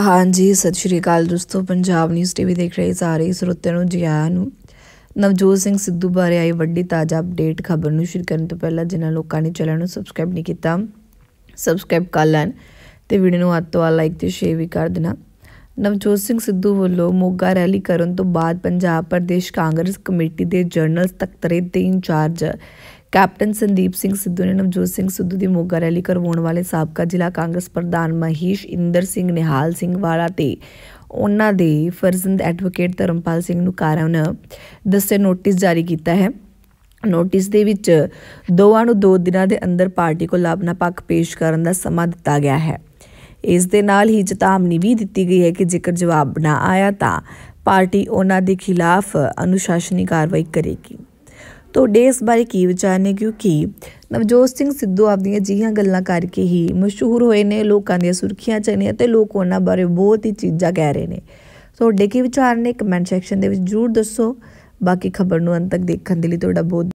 ਹਾਂਜੀ ਸਤਿ ਸ਼੍ਰੀ ਅਕਾਲ ਦੋਸਤੋ ਪੰਜਾਬ ਨਿਊਜ਼ ਟੀਵੀ ਦੇਖ ਰਹੇ ਸਾਰੇ ਸਰੋਤਿਆਂ ਨੂੰ ਜੀ ਆਇਆਂ ਨੂੰ ਨਵਜੋਤ ਸਿੰਘ ਸਿੱਧੂ ਬਾਰੇ ਆਈ ਵੱਡੀ ਤਾਜ਼ਾ ਅਪਡੇਟ ਖਬਰ ਨੂੰ ਸ਼ੁਰੂ ਕਰਨ ਤੋਂ ਪਹਿਲਾਂ ਜਿਨ੍ਹਾਂ ਲੋਕਾਂ ਨੇ ਚੈਨਲ ਨੂੰ ਸਬਸਕ੍ਰਾਈਬ ਨਹੀਂ ਕੀਤਾ ਸਬਸਕ੍ਰਾਈਬ ਕਰ ਲੈਣ ਤੇ ਵੀਡੀਓ ਨੂੰ ਹੱਥ ਤੋਂ ਲਾਈਕ ਤੇ ਸ਼ੇਅਰ ਵੀ ਕਰ ਦੇਣਾ ਨਵਜੋਤ ਸਿੰਘ ਸਿੱਧੂ ਵੱਲੋਂ ਮੋਗਾ ਰੈਲੀ ਕਰਨ ਤੋਂ ਬਾਅਦ ਪੰਜਾਬ ਪ੍ਰਦੇਸ਼ ਕਾਂਗਰਸ ਕਮੇਟੀ ਦੇ ਜਨਰਲ ਸਕੱਤਰੇ ਦੇ ਇੰਚਾਰਜ ਕੈਪਟਨ ਸੰਦੀਪ ਸਿੰਘ ਸਿੱਧੂ ਨੇ ਨਵਜੋਤ ਸਿੰਘ ਸਿੱਧੂ ਦੀ ਮੋਗਾ ਰੈਲੀ ਕਰਵਾਉਣ ਵਾਲੇ ਸਾਬਕਾ ਜ਼ਿਲ੍ਹਾ ਕਾਂਗਰਸ ਪ੍ਰਧਾਨ ਮਹੀਸ਼ ਇੰਦਰ ਸਿੰਘ ਨਿਹਾਲ ਸਿੰਘ ਵਾਲਾ ਤੇ ਉਹਨਾਂ ਦੇ ਫਰਜ਼ੰਦ ਐਡਵੋਕੇਟ ਧਰਮਪਾਲ ਸਿੰਘ ਨੂੰ ਕਾਰਨ ਦੱਸੇ ਨੋਟਿਸ ਜਾਰੀ ਕੀਤਾ ਹੈ ਨੋਟਿਸ ਦੇ ਵਿੱਚ ਦੋਵਾਂ ਨੂੰ 2 ਦਿਨਾਂ ਦੇ ਅੰਦਰ ਪਾਰਟੀ ਕੋਲ ਆਪਣਾ ਪੱਖ ਪੇਸ਼ ਕਰਨ ਦਾ ਸਮਾਂ ਦਿੱਤਾ ਗਿਆ ਹੈ ਇਸ ਦੇ ਨਾਲ ਹੀ ਚੇਤਾਵਨੀ ਵੀ ਦਿੱਤੀ ਗਈ ਹੈ ਕਿ ਜੇਕਰ ਜਵਾਬ ਨਾ ਆਇਆ ਤਾਂ ਪਾਰਟੀ ਉਹਨਾਂ ਦੇ ਖਿਲਾਫ ਅਨੁਸ਼ਾਸਨੀ ਕਾਰਵਾਈ ਕਰੇਗੀ ਤੁਹਾਡੇ ਇਸ ਬਾਰੇ ਕੀ ਵਿਚਾਰ ਨੇ ਕਿਉਂਕਿ ਨਵਜੋਤ ਸਿੰਘ ਸਿੱਧੂ ਆਪਦੀਆਂ ਜੀਆਂ ਗੱਲਾਂ ਕਰਕੇ ਹੀ ਮਸ਼ਹੂਰ ਹੋਏ ਨੇ ਲੋਕਾਂ ਦੀਆਂ ਸੁਰਖੀਆਂ 'ਚ ਅਤੇ ਲੋਕ ਉਹਨਾਂ ਬਾਰੇ ਬਹੁਤ ਹੀ ਚੀਜ਼ਾਂ ਕਹਿ ਰਹੇ ਨੇ ਤੁਹਾਡੇ ਕੀ ਵਿਚਾਰ ਨੇ ਕਮੈਂਟ ਸੈਕਸ਼ਨ ਦੇ ਵਿੱਚ ਜਰੂਰ ਦੱਸੋ ਬਾਕੀ ਖਬਰ ਨੂੰ ਅੰਤ ਤੱਕ ਦੇਖਣ ਦੇ ਲਈ ਤੁਹਾਡਾ ਬਹੁਤ